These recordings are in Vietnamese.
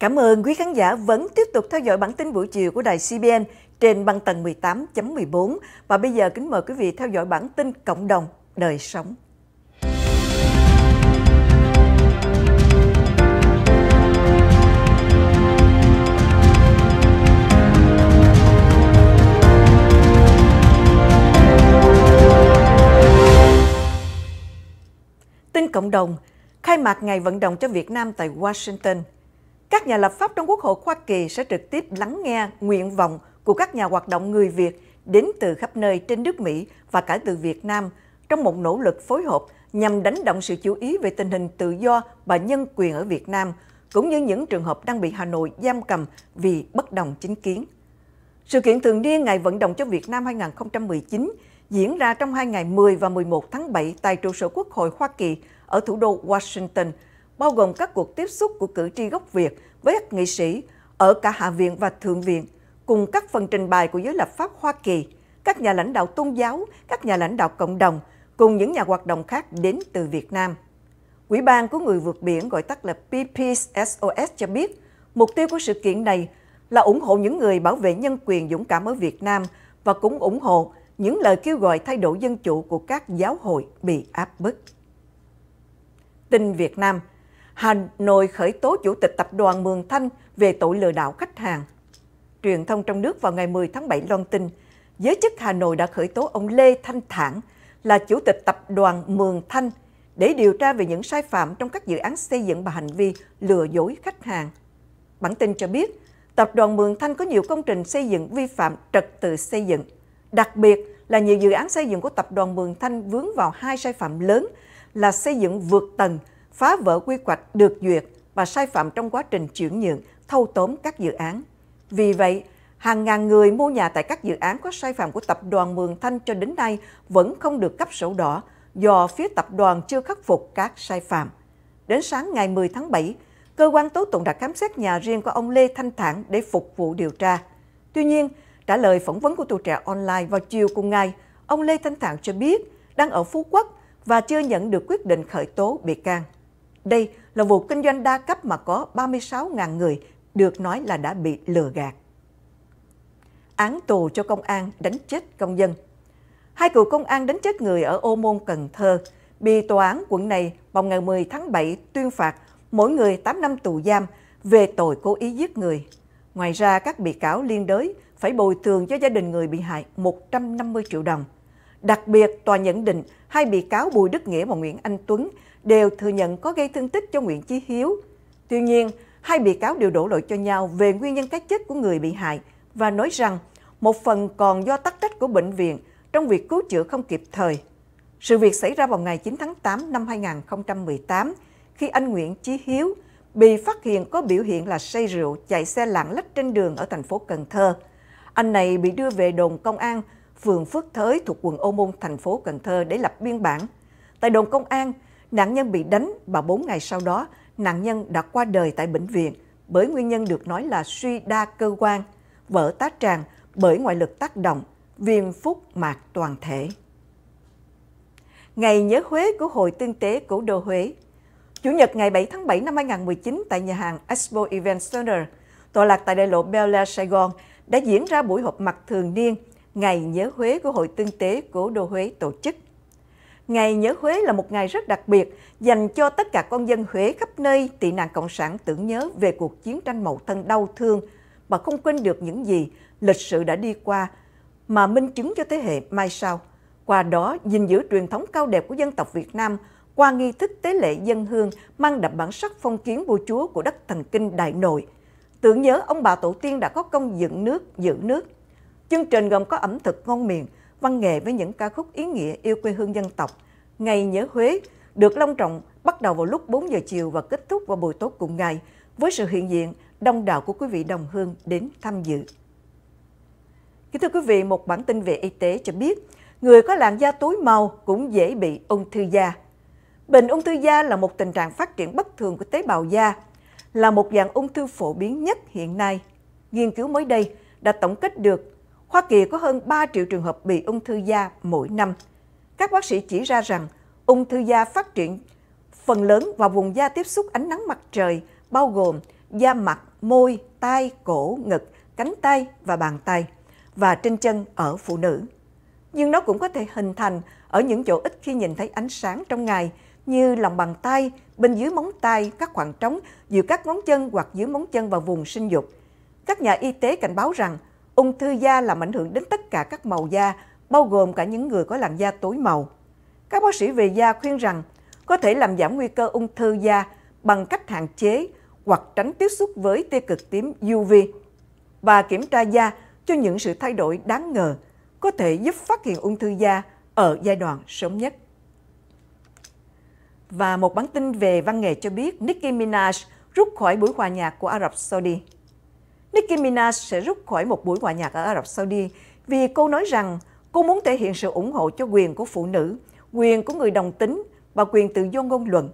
Cảm ơn quý khán giả vẫn tiếp tục theo dõi bản tin buổi chiều của đài CBN trên băng tần 18.14 và bây giờ kính mời quý vị theo dõi bản tin cộng đồng đời sống. Tin cộng đồng khai mạc ngày vận động cho Việt Nam tại Washington – các nhà lập pháp trong Quốc hội Hoa Kỳ sẽ trực tiếp lắng nghe nguyện vọng của các nhà hoạt động người Việt đến từ khắp nơi trên nước Mỹ và cả từ Việt Nam trong một nỗ lực phối hợp nhằm đánh động sự chú ý về tình hình tự do và nhân quyền ở Việt Nam, cũng như những trường hợp đang bị Hà Nội giam cầm vì bất đồng chính kiến. Sự kiện thường niên Ngày Vận động cho Việt Nam 2019 diễn ra trong hai ngày 10 và 11 tháng 7 tại trụ sở Quốc hội Hoa Kỳ ở thủ đô Washington – bao gồm các cuộc tiếp xúc của cử tri gốc Việt với các nghị sĩ ở cả Hạ viện và Thượng viện, cùng các phần trình bày của giới lập pháp Hoa Kỳ, các nhà lãnh đạo tôn giáo, các nhà lãnh đạo cộng đồng, cùng những nhà hoạt động khác đến từ Việt Nam. Quỹ ban của người vượt biển gọi tắt là PPSOS cho biết, mục tiêu của sự kiện này là ủng hộ những người bảo vệ nhân quyền dũng cảm ở Việt Nam và cũng ủng hộ những lời kêu gọi thay đổi dân chủ của các giáo hội bị áp bức. Tin Việt Nam Hà Nội khởi tố chủ tịch tập đoàn Mường Thanh về tội lừa đảo khách hàng. Truyền thông trong nước vào ngày 10 tháng 7 loan tin, giới chức Hà Nội đã khởi tố ông Lê Thanh Thản là chủ tịch tập đoàn Mường Thanh để điều tra về những sai phạm trong các dự án xây dựng và hành vi lừa dối khách hàng. Bản tin cho biết, tập đoàn Mường Thanh có nhiều công trình xây dựng vi phạm trật tự xây dựng. Đặc biệt là nhiều dự án xây dựng của tập đoàn Mường Thanh vướng vào hai sai phạm lớn là xây dựng vượt tầng phá vỡ quy hoạch được duyệt và sai phạm trong quá trình chuyển nhượng, thâu tóm các dự án. Vì vậy, hàng ngàn người mua nhà tại các dự án có sai phạm của tập đoàn Mường Thanh cho đến nay vẫn không được cấp sổ đỏ do phía tập đoàn chưa khắc phục các sai phạm. Đến sáng ngày 10 tháng 7, cơ quan tố tụng đã khám xét nhà riêng của ông Lê Thanh Thản để phục vụ điều tra. Tuy nhiên, trả lời phỏng vấn của tuổi trẻ online vào chiều cùng ngày, ông Lê Thanh Thản cho biết đang ở Phú Quốc và chưa nhận được quyết định khởi tố bị can. Đây là vụ kinh doanh đa cấp mà có 36.000 người được nói là đã bị lừa gạt. Án tù cho công an đánh chết công dân. Hai cựu công an đánh chết người ở Ô Môn, Cần Thơ bị tòa án quận này vào ngày 10 tháng 7 tuyên phạt mỗi người 8 năm tù giam về tội cố ý giết người. Ngoài ra, các bị cáo liên đới phải bồi thường cho gia đình người bị hại 150 triệu đồng. Đặc biệt, tòa nhận định hai bị cáo Bùi Đức Nghĩa và Nguyễn Anh Tuấn đều thừa nhận có gây thương tích cho Nguyễn Chí Hiếu. Tuy nhiên, hai bị cáo đều đổ lỗi cho nhau về nguyên nhân cái chết của người bị hại và nói rằng một phần còn do tắc trách của bệnh viện trong việc cứu chữa không kịp thời. Sự việc xảy ra vào ngày 9 tháng 8 năm 2018 khi anh Nguyễn Chí Hiếu bị phát hiện có biểu hiện là say rượu chạy xe lạng lách trên đường ở thành phố Cần Thơ. Anh này bị đưa về đồn công an phường Phước Thới thuộc quận Ô Môn, thành phố Cần Thơ để lập biên bản. Tại đồn công an, Nạn nhân bị đánh và 4 ngày sau đó, nạn nhân đã qua đời tại bệnh viện bởi nguyên nhân được nói là suy đa cơ quan, vỡ tá tràng bởi ngoại lực tác động, viêm phúc mạc toàn thể. Ngày nhớ Huế của Hội Tương tế Cổ đô Huế Chủ nhật ngày 7 tháng 7 năm 2019 tại nhà hàng Expo Event Center, tọa lạc tại đại lộ Bel Air Sài Gòn, đã diễn ra buổi họp mặt thường niên Ngày nhớ Huế của Hội Tương tế Cổ đô Huế tổ chức – Ngày nhớ Huế là một ngày rất đặc biệt, dành cho tất cả con dân Huế khắp nơi tị nạn Cộng sản tưởng nhớ về cuộc chiến tranh mậu thân đau thương mà không quên được những gì lịch sử đã đi qua mà minh chứng cho thế hệ mai sau. Qua đó, gìn giữ truyền thống cao đẹp của dân tộc Việt Nam qua nghi thức tế lễ dân hương mang đậm bản sắc phong kiến vua chúa của đất thần kinh Đại Nội. Tưởng nhớ ông bà tổ tiên đã có công dựng nước, giữ nước. Chương trình gồm có ẩm thực ngon miệng, văn nghệ với những ca khúc ý nghĩa yêu quê hương dân tộc. Ngày nhớ Huế được long trọng bắt đầu vào lúc 4 giờ chiều và kết thúc vào buổi tối cùng ngày với sự hiện diện đông đảo của quý vị đồng hương đến tham dự. Kính thưa quý vị, một bản tin về y tế cho biết người có làn da tối màu cũng dễ bị ung thư da. Bệnh ung thư da là một tình trạng phát triển bất thường của tế bào da, là một dạng ung thư phổ biến nhất hiện nay. Nghiên cứu mới đây đã tổng kết được Hoa Kỳ có hơn 3 triệu trường hợp bị ung thư da mỗi năm. Các bác sĩ chỉ ra rằng ung thư da phát triển phần lớn vào vùng da tiếp xúc ánh nắng mặt trời, bao gồm da mặt, môi, tai, cổ, ngực, cánh tay và bàn tay, và trên chân ở phụ nữ. Nhưng nó cũng có thể hình thành ở những chỗ ít khi nhìn thấy ánh sáng trong ngày, như lòng bàn tay, bên dưới móng tay, các khoảng trống giữa các ngón chân hoặc dưới móng chân và vùng sinh dục. Các nhà y tế cảnh báo rằng Ung thư da làm ảnh hưởng đến tất cả các màu da, bao gồm cả những người có làn da tối màu. Các bác sĩ về da khuyên rằng có thể làm giảm nguy cơ ung thư da bằng cách hạn chế hoặc tránh tiếp xúc với tia cực tím UV và kiểm tra da cho những sự thay đổi đáng ngờ có thể giúp phát hiện ung thư da ở giai đoạn sớm nhất. Và một bản tin về văn nghệ cho biết Nicki Minaj rút khỏi buổi hòa nhạc của Ả Rập Saudi. Nicki Minaj sẽ rút khỏi một buổi hòa nhạc ở Ả Rập Saudi vì cô nói rằng cô muốn thể hiện sự ủng hộ cho quyền của phụ nữ, quyền của người đồng tính và quyền tự do ngôn luận.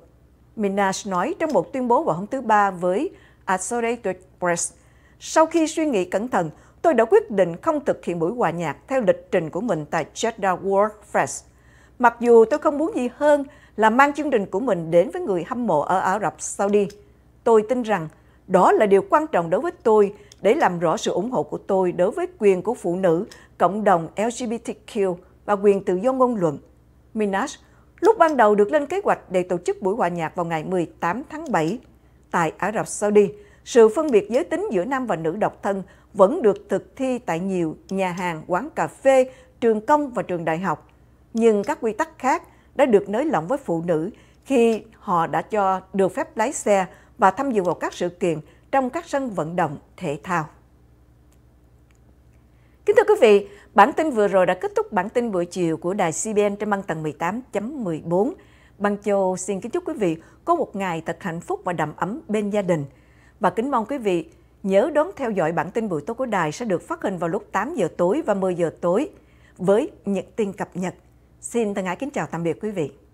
Minaj nói trong một tuyên bố vào hôm thứ Ba với Associated Press, sau khi suy nghĩ cẩn thận, tôi đã quyết định không thực hiện buổi hòa nhạc theo lịch trình của mình tại Jeddah World Fest. Mặc dù tôi không muốn gì hơn là mang chương trình của mình đến với người hâm mộ ở Ả Rập Saudi. Tôi tin rằng đó là điều quan trọng đối với tôi để làm rõ sự ủng hộ của tôi đối với quyền của phụ nữ, cộng đồng LGBTQ và quyền tự do ngôn luận. Minaj lúc ban đầu được lên kế hoạch để tổ chức buổi hòa nhạc vào ngày 18 tháng 7. Tại Ả Rập Saudi, sự phân biệt giới tính giữa nam và nữ độc thân vẫn được thực thi tại nhiều nhà hàng, quán cà phê, trường công và trường đại học. Nhưng các quy tắc khác đã được nới lỏng với phụ nữ khi họ đã cho được phép lái xe và tham dự vào các sự kiện trong các sân vận động thể thao. Kính thưa quý vị, bản tin vừa rồi đã kết thúc bản tin buổi chiều của đài CBN trên băng tầng 18.14. Băng Châu xin kính chúc quý vị có một ngày thật hạnh phúc và đầm ấm bên gia đình. Và kính mong quý vị nhớ đón theo dõi bản tin buổi tối của đài sẽ được phát hình vào lúc 8 giờ tối và 10 giờ tối với những tin cập nhật. Xin thân ái kính chào tạm biệt quý vị.